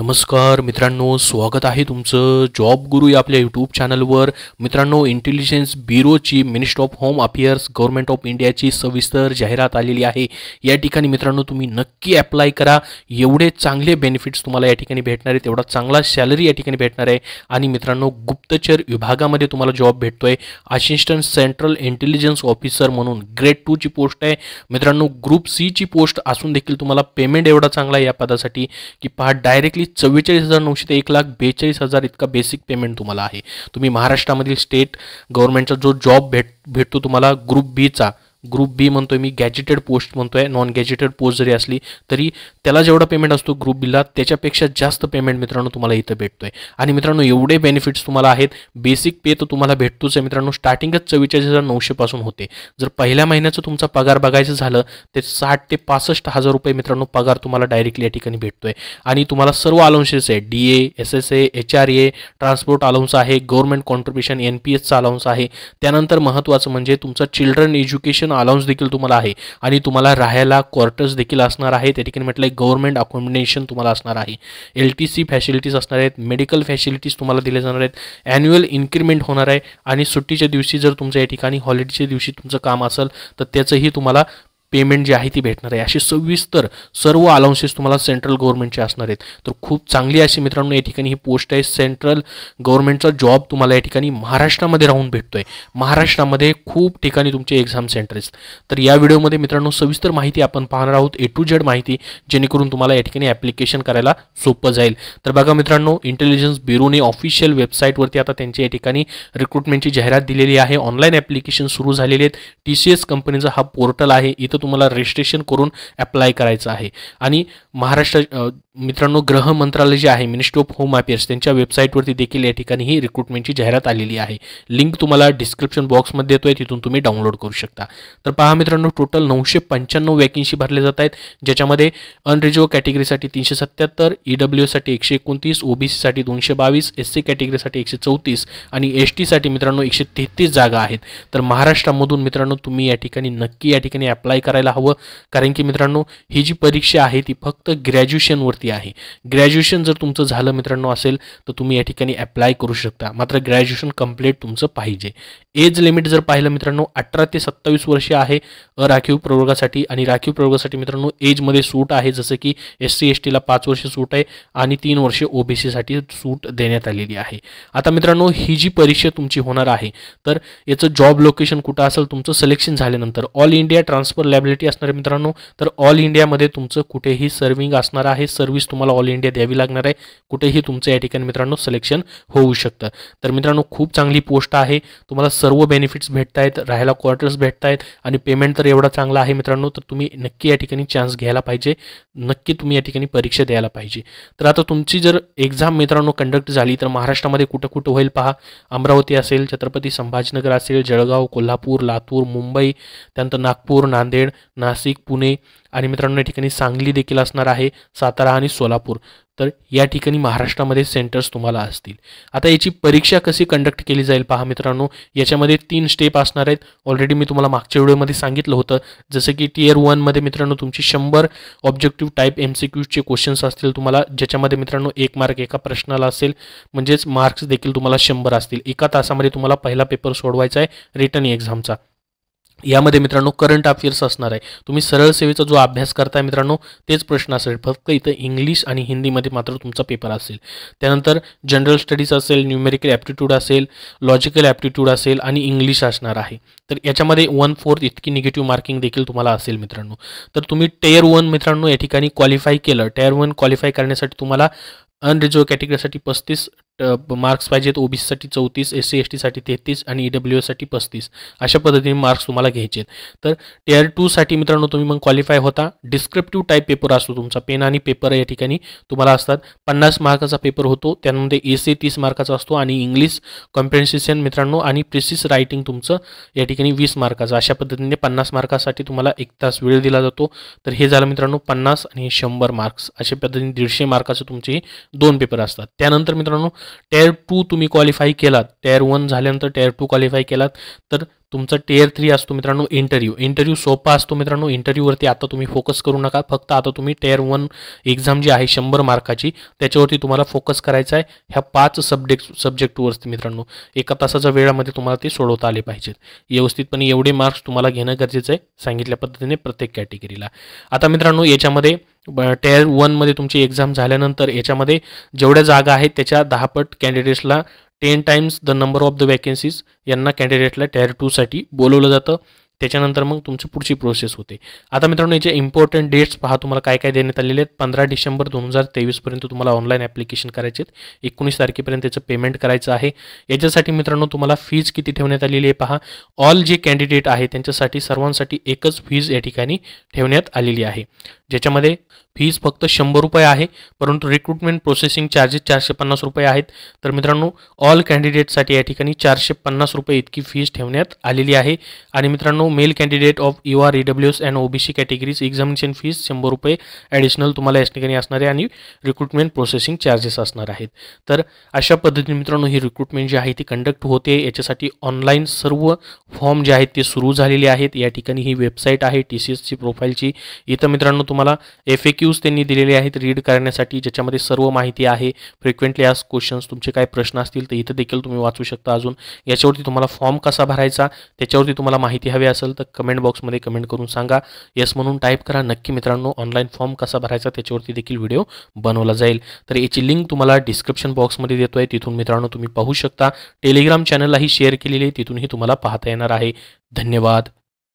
नमस्कार मित्रांनो स्वागत आहे तुमचं जॉब गुरु या आपल्या यूट्यूब चॅनलवर मित्रांनो इंटेलिजन्स ब्युरोची ministry of home affairs government of इंडियाची सविस्तर जाहिरात आलेली आहे या ठिकाणी मित्रांनो तुम्ही नक्की अप्लाय करा एवढे चांगले बेनिफिट्स तुम्हाला या ठिकाणी भेटणार आहे तेवढा चांगला सॅलरी या ठिकाणी भेटणार आहे आणि मित्रांनो गुप्तचर विभागामध्ये तुम्हाला जॉब भेटतो आहे असिस्टंट सेंट्रल इंटेलिजन्स ऑफिसर म्हणून ग्रेड टूची पोस्ट आहे मित्रांनो ग्रुप सीची पोस्ट असून देखील तुम्हाला पेमेंट एवढा चांगला आहे या पदासाठी की पहा डायरेक्टली आणि चव्वेचाळीस हजार नऊशे ते एक लाख बेचाळीस हजार इतका बेसिक पेमेंट तुम्हाला आहे तुम्ही महाराष्ट्रामधील स्टेट गव्हर्नमेंटचा जो जॉब भेट भेटतो तुम्हाला ग्रुप बीचा ग्रुप बी म्हणतोय मी गॅजेटेड पोस्ट म्हणतोय नॉन गॅजेटेड पोस्ट जरी असली तरी त्याला जेवढा पेमेंट असतो ग्रुप बीला त्याच्यापेक्षा जास्त पेमेंट मित्रांनो तुम्हाला इथं भेटतोय आणि मित्रांनो एवढे बेनिफिट्स तुम्हाला आहेत बेसिक पे तर तुम्हाला भेटतोच आहे मित्रांनो स्टार्टिंगच चव्वेचाळीस हजार नऊशेपासून होते जर पहिल्या महिन्याचं तुमचा पगार बघायचं झालं तर साठ ते पासष्ट हजार रुपये मित्रांनो पगार तुम्हाला डायरेक्टली या ठिकाणी भेटतोय आणि तुम्हाला सर्व अलाउन्सेस आहे D A S S A H R A transport allowance आहे गव्हर्नमेंट कॉन्ट्रीब्युशन एन पी एसचा अलाउन्स आहे त्यानंतर महत्त्वाचं म्हणजे तुमचं चिल्ड्रन एज्युकेशन अलाउन्स देखील तुम्हाला आहे आणि तुम्हाला राहायला क्वार्टर्स देखील असणार आहे त्या ठिकाणी म्हटलं गव्हर्नमेंट गव्हर्मेंट अकोमोडेशन तुम्हाला असणार आहे एल टी सी फॅसिलिटीज असणार आहेत मेडिकल फॅसिलिटीज तुम्हाला दिल्या जाणार आहेत ॲन्युअल इन्क्रीमेंट होणार आहे आणि सुट्टीच्या दिवशी जर तुमच्या या ठिकाणी हॉलिडेच्या दिवशी तुमचं काम असेल तर त्याचंही तुम्हाला पेमेंट जी आहे ती भेटणार आहे असे सविस्तर सर्व अलाउन्सेस तुम्हाला सेंट्रल गव्हर्नमेंटचे असणार आहेत तर खूप चांगली अशी मित्रांनो या ठिकाणी ही पोस्ट आहे सेंट्रल गव्हर्नमेंटचा जॉब तुम्हाला या ठिकाणी महाराष्ट्रामध्ये राहून भेटतो आहे महाराष्ट्रामध्ये खूप ठिकाणी तुमचे एक्झाम सेंटर आहेत तर या व्हिडिओमध्ये मित्रांनो सविस्तर माहिती आपण पाहणार आहोत ए टू जेड माहिती जेणेकरून तुम्हाला या ठिकाणी ॲप्लिकेशन करायला सोपं जाईल तर बघा मित्रांनो इंटेलिजन्स ब्युरोने ऑफिशियल वेबसाईटवरती आता त्यांच्या या ठिकाणी रिक्रुटमेंटची जाहिरात दिलेली आहे ऑनलाईन ॲप्लिकेशन सुरू झालेले आहेत टी सी एस कंपनीचा हा पोर्टल आहे इथं तुम्हाला रजिस्ट्रेशन करून ॲप्लाय करायचं आहे आणि महाराष्ट्र मित्रांनो ग्रह मंत्रालय जे आहे मिनिस्ट्री ऑफ होम अफेअर्स त्यांच्या वेबसाईटवरती देखील या ठिकाणी ही रिक्रुटमेंटची जाहिरात आलेली आहे लिंक तुम्हाला डिस्क्रिप्शन बॉक्समध्ये देतो आहे तिथून तुम्ही डाउनलोड करू शकता तर पहा मित्रांनो टोटल नऊशे पंच्याण्णव वॅकन्सी भरले जात आहेत ज्याच्यामध्ये अनरिजर्व कॅटेगरीसाठी तीनशे सत्त्याहत्तर ईडब्ल्यूसाठी e एकशे एकोणतीस ओबीसीसाठी दोनशे बावीस एस सी कॅटेगरीसाठी एकशे चौतीस आणि एस टीसाठी मित्रांनो एकशे तेहतीस जागा आहेत तर महाराष्ट्रामधून मित्रांनो तुम्ही या ठिकाणी नक्की या ठिकाणी अप्लाय करायला हवं कारण की मित्रांनो ही जी परीक्षा आहे ती फक्त ग्रॅज्युएशनवरती आहे ग्रॅज्युएशन जर तुमचं झालं मित्रांनो असेल तर तुम्ही या ठिकाणी अप्लाय करू शकता मात्र ग्रॅज्युएशन कंप्लीट तुमचं पाहिजे एज लिमिट जर पाहिलं मित्रांनो अठरा ते सत्तावीस वर्षे आहे राखीव प्रवर्गासाठी आणि राखीव प्रवर्गासाठी मित्रांनो एजमध्ये सूट आहे जसं की एस सी एस टीला पाच वर्ष सूट आहे आणि तीन वर्षे ओबीसीसाठी सूट देण्यात आलेली आहे आता मित्रांनो ही जी परीक्षा तुमची होणार आहे तर याचं जॉब लोकेशन कुठं असेल तुमचं सिलेक्शन झाल्यानंतर ऑल इंडिया ट्रान्सफर लॅबिलिटी असणार मित्रांनो तर ऑल इंडियामध्ये तुमचं कुठेही सर्विंग असणार आहे सर्व सर्व्हिस तुम्हाला ऑल इंडिया द्यावी लागणार आहे कुठेही तुमचं या ठिकाणी मित्रांनो सिलेक्शन होऊ शकतं तर मित्रांनो खूप चांगली पोस्ट आहे तुम्हाला सर्व बेनिफिट्स भेटत आहेत राहायला क्वार्टर्स भेटत आहेत आणि पेमेंट तर एवढा चांगला आहे मित्रांनो तर तुम्ही नक्की या ठिकाणी चान्स घ्यायला पाहिजे नक्की तुम्ही या ठिकाणी परीक्षा द्यायला पाहिजे तर आता तुमची जर एक्झाम मित्रांनो कंडक्ट झाली तर महाराष्ट्रामध्ये कुठं कुठं होईल पहा अमरावती असेल छत्रपती संभाजीनगर असेल जळगाव कोल्हापूर लातूर मुंबई त्यानंतर नागपूर नांदेड नाशिक पुणे आणि मित्रांनो या ठिकाणी सांगली देखील असणार आहे सातारा आणि सोलापूर तर या ठिकाणी महाराष्ट्रामध्ये सेंटर्स तुम्हाला असतील आता याची परीक्षा कशी कंडक्ट केली जाईल पहा मित्रांनो याच्यामध्ये तीन स्टेप असणार आहेत ऑलरेडी मी तुम्हाला मागच्या व्हिडिओमध्ये सांगितलं होतं जसं की टीयर वनमध्ये मित्रांनो तुमची शंभर ऑब्जेक्टिव्ह टाईप एम सी क्यूचे क्वेश्चन्स असतील तुम्हाला ज्याच्यामध्ये मित्रांनो एक मार्क एका प्रश्नाला असेल म्हणजेच मार्क्स देखील तुम्हाला शंभर असतील एका तासामध्ये तुम्हाला पहिला पेपर सोडवायचा आहे रिटर्न एक्झामचा यामध्ये मित्रांनो करंट अफेअर्स असणार आहे तुम्ही सरळ सेवेचा जो अभ्यास करताय मित्रांनो तेच प्रश्न असेल फक्त इथं इंग्लिश आणि हिंदीमध्ये मात्र तुमचा पेपर असेल त्यानंतर जनरल स्टडीज असेल न्यूमेरिकल ॲप्टिट्यूड असेल लॉजिकल ॲप्टिट्यूड असेल आणि इंग्लिश असणार आहे तर याच्यामध्ये वन फोर्थ इतकी निगेटिव्ह मार्किंग देखील तुम्हाला असेल मित्रांनो तर तुम्ही टेअर वन मित्रांनो या ठिकाणी क्वालिफाय केलं टेअर वन क्वालिफाय करण्यासाठी तुम्हाला अनरिजर्व कॅटेगरीसाठी पस्तीस मार्क्स पाहिजेत ओबीसीसाठी चौतीस एस सी एस टीसाठी तेहतीस आणि ई डब्ल्यू एससाठी पस्तीस अशा पद्धतीने मार्क्स तुम्हाला घ्यायचे आहेत तर टेअर टूसाठी मित्रांनो तुम्ही मग क्वालिफाय होता डिस्क्रिप्टिव्ह टाईप पेपर असतो तुमचा पेन आणि पेपर या ठिकाणी तुम्हाला असतात पन्नास मार्काचा पेपर होतो त्यामध्ये ए सी तीस मार्काचा असतो आणि इंग्लिश कॉम्प्रेन्सिशन मित्रांनो आणि प्रिसिस रायटिंग तुमचं या ठिकाणी वीस मार्काचं अशा पद्धतीने पन्नास मार्कासाठी तुम्हाला एक तास वेळ दिला जातो तर हे झालं मित्रांनो पन्नास आणि शंभर मार्क्स अशा पद्धतीने दीडशे मार्काचे तुमचे दोन पेपर असतात त्यानंतर मित्रांनो टेअर टू तुम्ही क्वालिफाय केलात टेअर वन झाल्यानंतर टेअर टू क्वालिफाय केलात तर तुमचा टेअर थ्री असतो मित्रांनो इंटरव्ह्यू इंटरव्ह्यू सोपा असतो मित्रांनो इंटरव्ह्यूवरती आता तुम्ही फोकस करू नका फक्त आता तुम्ही टेअर वन एक्झाम जी आहे शंभर मार्काची त्याच्यावरती तुम्हाला फोकस करायचा आहे ह्या पाच सब्जेक्ट सब्जेक्टवरती मित्रांनो एका तासाच्या वेळामध्ये तुम्हाला ते सोडवता आले पाहिजेत व्यवस्थितपणे एवढे मार्क्स तुम्हाला घेणं गरजेचं आहे सांगितल्या पद्धतीने प्रत्येक कॅटेगरीला आता मित्रांनो याच्यामध्ये टेअर वनमध्ये तुमची एक्झाम झाल्यानंतर याच्यामध्ये जेवढ्या जागा आहेत त्याच्या दहापट कॅन्डिडेट्सला ten times the number of the vacancies यांना कॅन्डिडेटला टेअर टूसाठी बोलवलं जातं त्याच्यानंतर मग तुमची पुढची प्रोसेस होते आता मित्रांनो याचे इम्पॉर्टंट डेट्स पहा तुम्हाला काय काय देण्यात आलेले आहेत पंधरा डिसेंबर दोन हजार तेवीसपर्यंत तुम्हाला ऑनलाईन ॲप्लिकेशन करायचे आहेत एकोणीस तारखेपर्यंत त्याचं पेमेंट करायचं आहे याच्यासाठी मित्रांनो तुम्हाला फीज किती ठेवण्यात आलेली आहे पहा ऑल जे कॅन्डिडेट आहे त्यांच्यासाठी सर्वांसाठी एकच फीज या ठिकाणी ठेवण्यात आलेली आहे ज्याच्यामध्ये फीज फक्त शंभर रुपये आहे परंतु रिक्रुटमेंट प्रोसेसिंग चार्जेस चारशे पन्नास रुपये आहेत तर मित्रांनो ऑल कॅन्डिडेटसाठी या ठिकाणी चारशे पन्नास रुपये इतकी फीज ठेवण्यात आलेली आहे आणि मित्रांनो मित्रांनो male candidate of U R S and OBC categories examination fees शंभर रुपये ॲडिशनल तुम्हाला या ठिकाणी असणार आहे आणि रिक्रुटमेंट प्रोसेसिंग चार्जेस असणार आहेत तर अशा पद्धतीने मित्रांनो ही रिक्रुटमेंट जी आहे ती कंडक्ट होते याच्यासाठी ऑनलाईन सर्व फॉर्म जे आहेत ते सुरू झालेले आहेत या ठिकाणी ही वेबसाईट आहे टी सी एसची प्रोफाईलची इथं मित्रांनो तुम्हाला एफ ए त्यांनी दिलेले आहेत रीड करण्यासाठी ज्याच्यामध्ये सर्व माहिती आहे फ्रिक्वेंटली आज क्वेश्चन्स तुमचे काय प्रश्न असतील तर इथं देखील तुम्ही वाचू शकता अजून याच्यावरती तुम्हाला फॉर्म कसा भरायचा त्याच्यावरती तुम्हाला माहिती हवी असेल तर कमेंट बॉक्समध्ये कमेंट करून सांगा येस म्हणून टाईप करा नक्की मित्रों ऑनलाइन फॉर्म कसा भरायचा वीडियो देखील व्हिडिओ बनवला जाईल तर याची लिंक तुम्हारा डिस्क्रिप्शन बॉक्समध्ये देतो आहे तिथून मित्रांनो तुम्ही पाहू शकता टेलिग्राम चॅनललाही शेअर केलेली आहे तिथूनही तुम्हाला पाहता येणार आहे धन्यवाद